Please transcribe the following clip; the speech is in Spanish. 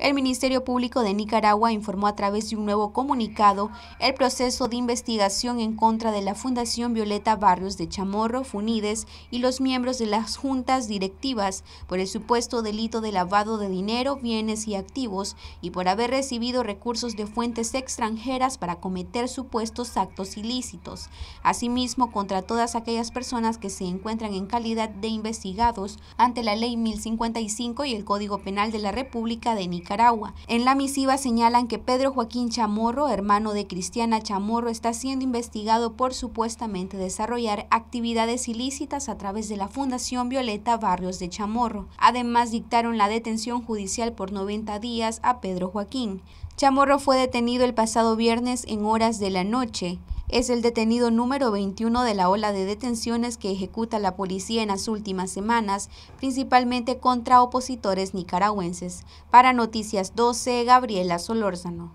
El Ministerio Público de Nicaragua informó a través de un nuevo comunicado el proceso de investigación en contra de la Fundación Violeta Barrios de Chamorro, Funides y los miembros de las juntas directivas por el supuesto delito de lavado de dinero, bienes y activos y por haber recibido recursos de fuentes extranjeras para cometer supuestos actos ilícitos. Asimismo, contra todas aquellas personas que se encuentran en calidad de investigados ante la Ley 1055 y el Código Penal de la República de Nicaragua. En la misiva señalan que Pedro Joaquín Chamorro, hermano de Cristiana Chamorro, está siendo investigado por supuestamente desarrollar actividades ilícitas a través de la Fundación Violeta Barrios de Chamorro. Además, dictaron la detención judicial por 90 días a Pedro Joaquín. Chamorro fue detenido el pasado viernes en horas de la noche. Es el detenido número 21 de la ola de detenciones que ejecuta la policía en las últimas semanas, principalmente contra opositores nicaragüenses. Para Noticias 12, Gabriela Solórzano.